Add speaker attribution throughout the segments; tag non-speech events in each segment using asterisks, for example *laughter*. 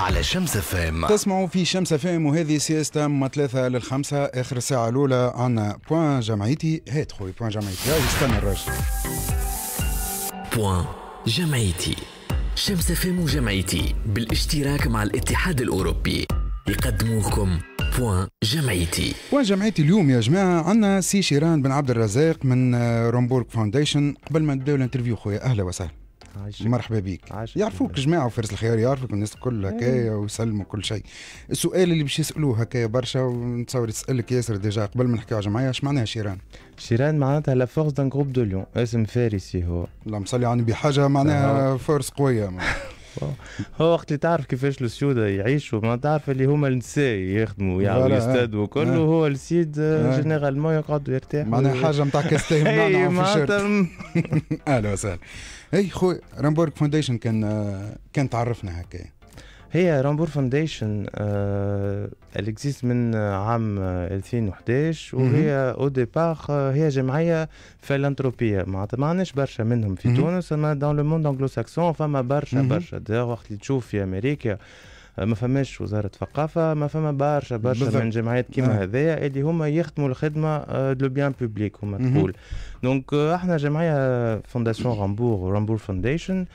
Speaker 1: على شمس فام تسمعوا
Speaker 2: في شمس فام وهذه سياسة من ثلاثة للخمسة آخر الساعة الأولى عنا بوان جمعيتي هات خويا بوان جمعيتي يا استنى الراجل بوان جمعيتي شمس فام وجمعيتي بالاشتراك مع الاتحاد الأوروبي يقدموا لكم بوان جمعيتي بوان جمعيتي اليوم يا جماعة عندنا سي شيران بن عبد الرزاق من رومبورغ آه، فاونديشن قبل ما نبداو الانترفيو خويا أهلا وسهلا عايشك. مرحبا بيك يعرفوك جماعه وفارس الخيار يعرفوك الناس الكل إيه. هكايا ويسلموا كل شيء السؤال اللي باش يسالوه هكايا برشا ونتصور يسالك ياسر ديجا قبل ما نحكيو على جمعيه اش معناها شيران شيران معناتها لا فورس دان جروب دو ليون اسم فارسي هو لا مصلي يعني بحاجه معناها فورس قويه هو وقت اللي تعرف
Speaker 1: كيفاش السيوده يعيشوا ما تعرف اللي هما النساء يخدموا يعاودوا يستادوا آه. كله آه. هو السيد آه، جينيرالمون يقعدوا يرتاح معناها حاجه نتاع كاستيم *laughs* نعنع في الشرط *laughs*
Speaker 2: اهلا وسهلا اي خويا رامبورغ فاونديشن كان كان تعرفنا هكايا
Speaker 1: هي رامبور فاونديشن اكزيست آه، من عام 2011 وهي او آه، ديبار هي جمعيه فيلانتروبيه معناتها ما عندناش برشا منهم في تونس اما دون لو موند انجلو ساكسون فما برشا برشا وقت اللي تشوف في امريكا آه، ما فماش وزاره ثقافه ما فما برشا برشا من جمعيات كيما هذايا اللي هما يخدموا الخدمه دو بيان بوبليك هما تقول دونك احنا جمعيه فونداسيون رامبور رامبور فونديشن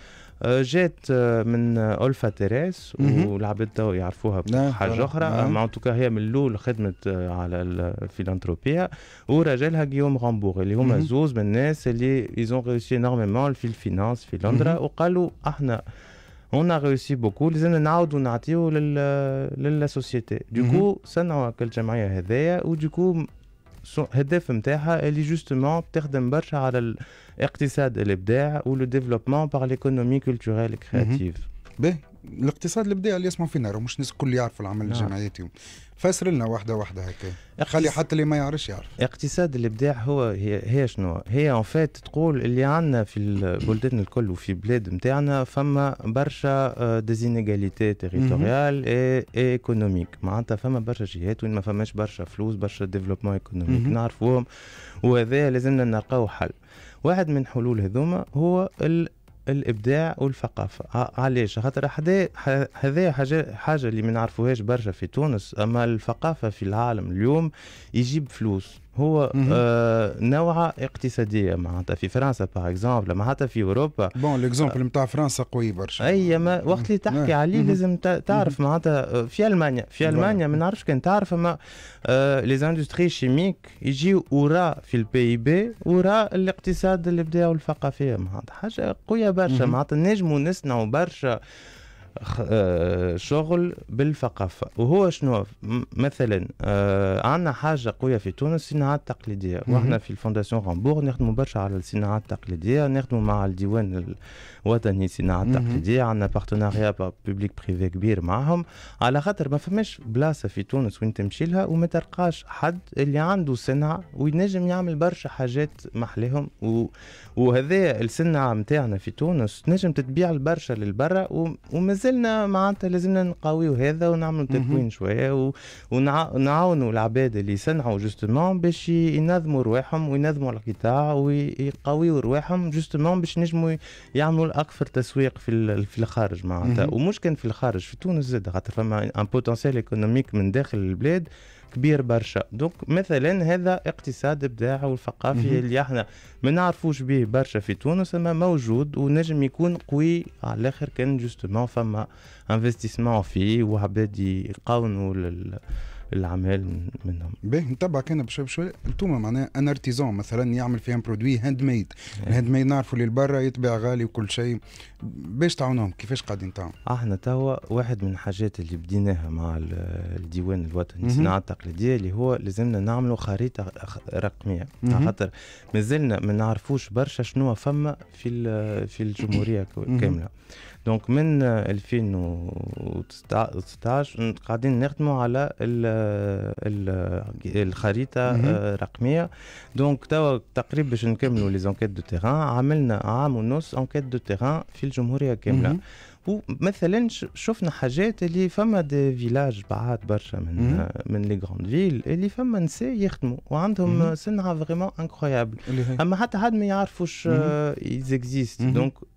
Speaker 1: آه، جات آه، من اولفا تيريس والعباد تو يعرفوها نعم، بحاجه اخرى نعم. مع توكا هي من الاول خدمت آه، على الفيلانتروبيا وراجلها غيوم غامبوغ اللي هما زوز من الناس اللي ايزون ريوسي انورميمون في الفينانس في لندن وقالوا احنا اون a بوكو لازم نعاودوا نعطيو لل للسوسيتي دوكو صنعوا الجمعيه هذايا ودوكو Son hédéfemteha est justement le terme de la de et
Speaker 2: de ou le développement par l'économie culturelle et créative. الاقتصاد بدا اللي يسمعوا فينا راه مش الناس الكل يعرفوا العمل نعم. الجماعي فسر لنا واحده واحده هكا خلي حتى اللي ما يعرفش يعرف
Speaker 1: اقتصاد الابداع هو هي, هي شنو هي اون فيت تقول اللي عندنا في البلدان الكل وفي بلاد نتاعنا فما برشا ديزينيغاليتي تيريتوريال اي ايكونوميك معناتها فما برشا جهات وين ما فماش برشا فلوس برشا ديفلوبمون ايكونوميك نعرفوهم وهذا لازمنا نلقاو حل واحد من حلول هذوما هو ال الابداع والثقافه علاش خاطر هذا حاجه حاجه اللي ما نعرفوهاش برشا في تونس اما الثقافه في العالم اليوم يجيب فلوس هو آه نوعه اقتصاديه معناتها في فرنسا باغ اكزومبل معناتها في اوروبا
Speaker 2: بون ليكزومبل نتاع فرنسا قوي برشا اي
Speaker 1: ما وقت اللي تحكي نعم. عليه لازم تعرف معناتها آه، في المانيا في المانيا ما نعرفش كان تعرف اما لي زاندستري شيميك يجيو ورا في البي بي ورا الاقتصاد اللي بداو الثقافيه معناتها حاجه قويه برشا معناتها نجموا نصنعوا برشا آه، شغل بالثقافة وهو شنو مثلا آه، عندنا حاجة قوية في تونس الصناعات التقليدية وإحنا في الفونداسيون غامبور نخدموا برشا على الصناعات التقليدية نخدموا مع الديوان الوطني الصناعات التقليدية عندنا بارتناريا بوبليك بريفي كبير معهم على خاطر ما فماش بلاصة في تونس وين تمشي لها وما تلقاش حد اللي عنده صنعة وينجم يعمل برشا حاجات محلهم و... وهذا الصنعة نتاعنا في تونس نجم تتبيع البرشا للبرا ومازال مازلنا معناتها لازمنا نقويو هذا ونعملوا تكوين شويه ونعاونوا العباد اللي صنعوا جوستومون باش ينظموا رواحهم وينظموا القطاع ويقويوا رواحهم جوستومون باش نجموا يعملوا الاكثر تسويق في في الخارج معناتها ومش كان في الخارج في تونس زاد خاطر فما ان بوتنسيال ايكونوميك من داخل البلاد كبير برشا دونك مثلا هذا اقتصاد ابداع والثقافي اللي احنا ما نعرفوش به برشا في تونس اما موجود ونجم يكون قوي على الاخر كان جوستومون فما انفستيسمون فيه وعباد يقاونوا العمال منهم
Speaker 2: باهي نتبعك انا بشوي بشوي انتوما معناها ان ارتيزون مثلا يعمل فيها برودوي هاند ميد هاند ميد نعرفوا اللي برا يتباع غالي وكل شيء باش تعاونهم كيفاش قاعدين تعاون احنا توا واحد
Speaker 1: من الحاجات اللي بديناها مع الديوان الوطني الصناعه التقليديه اللي هو لازمنا نعملوا خريطه رقميه خاطر مازلنا ما نعرفوش برشا شنو فما في في الجمهوريه *coughs* كامله دونك من 2016 قاعدين نخدموا على الخريطه آه، الرقميه دونك توا تقريبا باش نكملوا لي زونكيت دو تيران عملنا عام ونص انكيت دو تيران في الجمهوريه كامله ومثلا شفنا حاجات اللي فما دي فيلاج بعاد برشا من مم. آه، من لي غراند فيل اللي فما نساء يخدموا وعندهم مم. سنعه فريمون انكرويابل اما حتى حد ما يعرفوش ايزيكزيست آه، دونك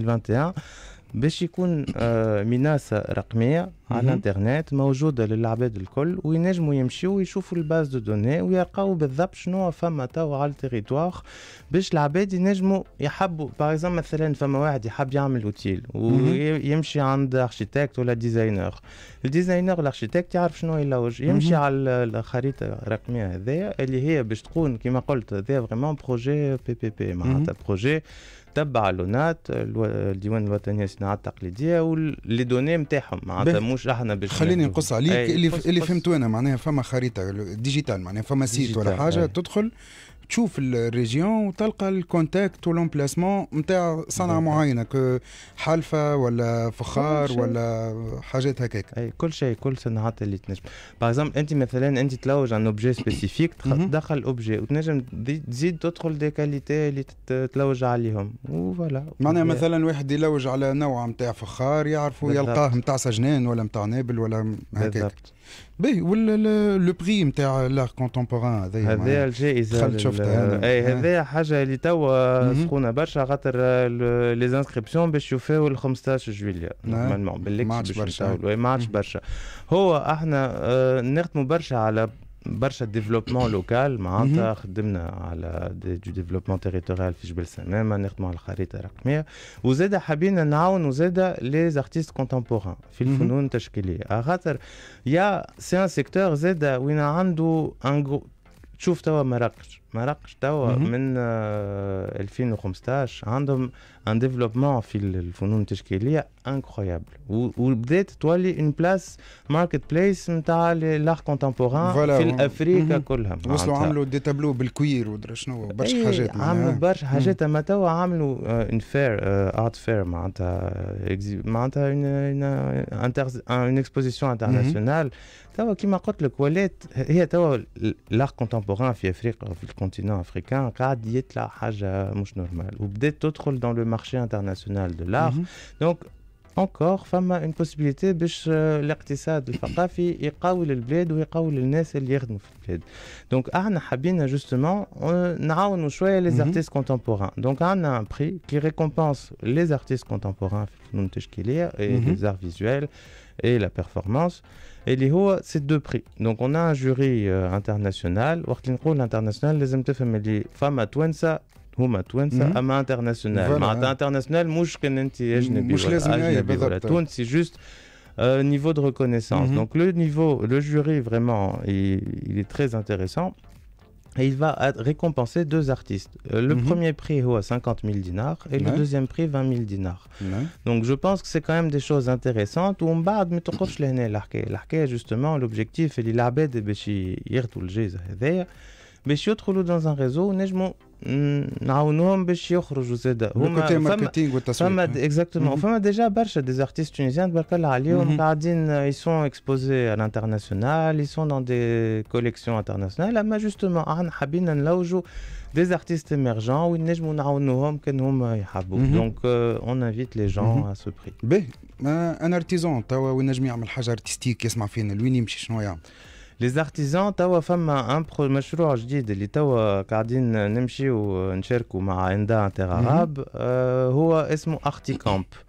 Speaker 1: 2021 باش يكون آه، منصه رقميه على الانترنت موجوده للعباد الكل وينجموا يمشيوا ويشوفوا الباز دو دوني ويلقاو بالضبط شنو فما توا على التريتوار باش العباد ينجموا يحبوا باغ مثلا فما واحد يحب يعمل اوتيل ويمشي عند اركيتكت ولا ديزاينر الديزاينر الاركيتكت يعرف شنو يلوج يمشي على الخريطه الرقميه هذايا اللي هي باش تكون كما قلت هذايا فريمون بروجي بي بي بي معناتها بروجي تبع لونات الديوان الوطني للصناعه التقليديه واللي دوني نتاعهم معناتها نخشوش احنا باش خليني نقص عليك اللي اللي فهمت
Speaker 2: انا معناها فما خريطه ديجيتال معناها فما سيت ولا حاجه تدخل تشوف الريجيون وتلقى الكونتاكت والامبلاسمون نتاع صنعه معينه حلفه ولا فخار ولا حاجات هكاك
Speaker 1: اي كل شيء كل صناعات اللي تنجم باغ انت مثلا انت تلوج عن اوبجي سبيسيفيك تدخل اوبجي وتنجم تزيد تدخل دي كاليتي اللي تلوج عليهم وفوالا معناها مثلا
Speaker 2: واحد يلوج على نوع نتاع فخار يعرفوا يلقاه نتاع سجنان ولا نتاع نابل ولا هكاك بالضبط باهي ولا لو بري نتاع لار كونتمبورين هذايا هذايا الجائزه دخلت شفتها اي
Speaker 1: هذايا حاجه اللي توا سخونه برشا خاطر لي زانسكريبسيون باش يشوفوا ال 15 جويليا نورمالمون بالليكس ما عادش برشا إيه، ما عادش برشا هو احنا آه، نخدموا برشا على برشا ديفلوبمون لوكال معناتها خدمنا على دو ديفلوبمون تيريتوريال في جبل سمامه نخدموا على الخريطه الرقميه وزاده حابين نعاونوا زاده لي زارتيست كونتمبورين في الفنون التشكيليه خاطر يا سي ان سيكتور زاده وين عنده ان تشوف توا مراكش ما راقش توا من 2015 آه، عندهم ان ديفلوبمون في الفنون التشكيليه انكرويابل وبدات تولي اون بلاس ماركت بليس نتاع لارت كونتمبوران في الافريقيا كلها وصلوا عملوا
Speaker 2: دي تابلو بالكوير ودرا شنو برشا إيه، حاجات عملوا برشا
Speaker 1: حاجات اما توا عملوا اون فير ارت فير معناتها آه، معناتها اون اكسبوزيسيون انترناسيونال توا كيما قلت لك ولات هي توا لارت كونتمبوران في افريقيا continent africain, radiait la haja mouche normale, ou des tout dans le marché international de l'art. Mhm. Donc, encore, femme a une possibilité de euh, l'artisan de Fakafi, il caoule le bled ou il caoule le nez et l'irne. Donc, Anna Habine, justement, on a un les mhm. artistes contemporains. Donc, on a un prix qui récompense les artistes contemporains, et mhm. les arts visuels. Et la performance. Et les hauts, c'est deux prix. Donc, on a un jury euh, international, working pro international, les MTFM, les fama femmes à Twenza, hommes à Twenza, mhm. international main internationale, à eh, je ne sais ah, pas. Twenza, c'est juste euh, niveau de reconnaissance. Mhm. Donc, le niveau, le jury vraiment, il est très intéressant et il va récompenser deux artistes. Euh, le mhm. premier prix est 50 000 dinars et le deuxième prix 20 000 dinars. Donc je pense que c'est quand même des choses intéressantes. Où on justement l'objectif est de des de mais si dans un réseau, on ne marketing des Exactement. déjà des artistes tunisiens qui sont exposés à l'international, ils sont dans des collections internationales. Mais justement, des artistes émergents qui ont euh, mm-hmm. Donc
Speaker 2: euh, on invite les gens mm-hmm. à ce prix. un artisan, tu des artistiques qui sont لي زارتيزان توا فما ان مشروع
Speaker 1: جديد اللي توا قاعدين نمشي ونشاركوا مع اندا انتر عرب هو اسمه ارتي كامب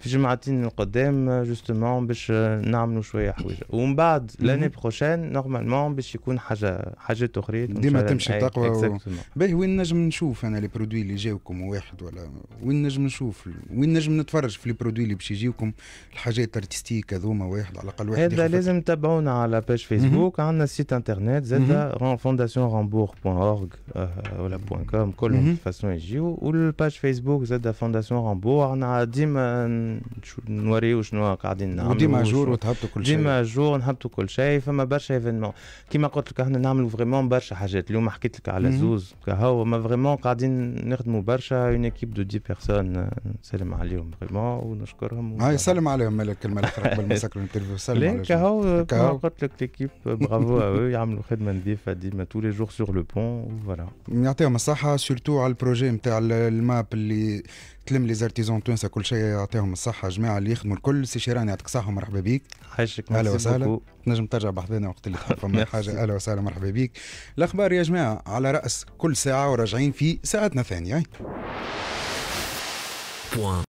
Speaker 1: في جمعتين القدام جوستومون باش آه، نعملوا شويه حوايج ومن بعد لاني بروشين نورمالمون باش يكون حاجه حاجات اخرين ديما تمشي تقوى و...
Speaker 2: باهي وين نجم نشوف انا لي برودوي اللي جاوكم واحد ولا وين نجم نشوف وين نجم نتفرج في لي برودوي اللي باش يجيوكم الحاجات ارتستيك هذوما واحد على الاقل واحد هذا لازم تتابعونا
Speaker 1: على باج فيسبوك
Speaker 2: عندنا سيت انترنت زاد
Speaker 1: فونداسيون رامبور بوان اورغ ولا بوان كوم كلهم فاسون يجيو والباج فيسبوك زاد فونداسيون رامبور عندنا ديما آه، نوريو شنو قاعدين نعملوا وديما جور وتهبطوا كل شيء ديما جور نهبطوا كل شيء فما برشا ايفينمون كيما قلت لك احنا نعملوا فريمون برشا حاجات اليوم حكيت لك على زوز كهو ما فريمون قاعدين نخدموا برشا اون ايكيب دو دي بيرسون نسلم عليهم فريمون
Speaker 2: ونشكرهم هاي سلم عليهم ملك الملك قبل ما سكروا التليفون سلم عليهم كهو كما قلت لك ليكيب برافو
Speaker 1: يعملوا خدمه نظيفه ديما تو لي جور سور لو بون فوالا
Speaker 2: يعطيهم الصحه سورتو على البروجي نتاع الماب اللي تلم لي زارتيزون تونس كل شيء يعطيهم الصحه جماعه اللي يخدموا الكل سي شيران يعطيك الصحه ومرحبا بيك حيشك اهلا وسهلا تنجم ترجع بحضنا وقت اللي تحب فما *laughs* حاجه اهلا وسهلا مرحبا بيك الاخبار يا جماعه على راس كل ساعه وراجعين في ساعتنا ثانيه